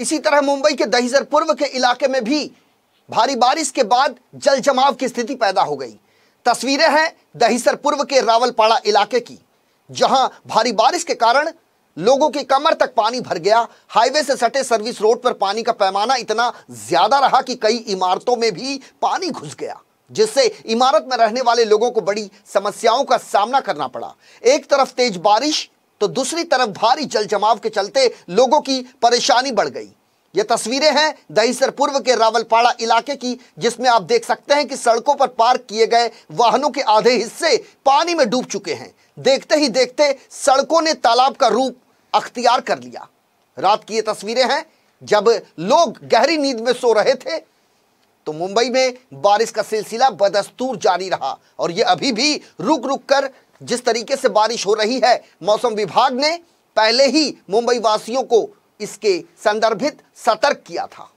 इसी तरह मुंबई के दहीजर पूर्व के इलाके में भी भारी बारिश के बाद जल जमाव की स्थिति पैदा हो गई तस्वीरें हैं दहीसर पूर्व के रावलपाड़ा इलाके की जहां भारी बारिश के कारण लोगों की कमर तक पानी भर गया हाईवे से सटे सर्विस रोड पर पानी का पैमाना इतना ज्यादा रहा कि कई इमारतों में भी पानी घुस गया जिससे इमारत में रहने वाले लोगों को बड़ी समस्याओं का सामना करना पड़ा एक तरफ तेज बारिश तो दूसरी तरफ भारी जल जमाव के चलते लोगों की परेशानी बढ़ गई ये तस्वीरें हैं दहीसर पूर्व के रावलपाड़ा इलाके की जिसमें आप देख सकते हैं कि सड़कों पर पार्क किए गए वाहनों के आधे हिस्से पानी में डूब चुके हैं देखते ही देखते सड़कों ने तालाब का रूप अख्तियार कर लिया रात की ये तस्वीरें हैं जब लोग गहरी नींद में सो रहे थे तो मुंबई में बारिश का सिलसिला बदस्तूर जारी रहा और यह अभी भी रुक रुक कर जिस तरीके से बारिश हो रही है मौसम विभाग ने पहले ही मुंबई वासियों को इसके संदर्भित सतर्क किया था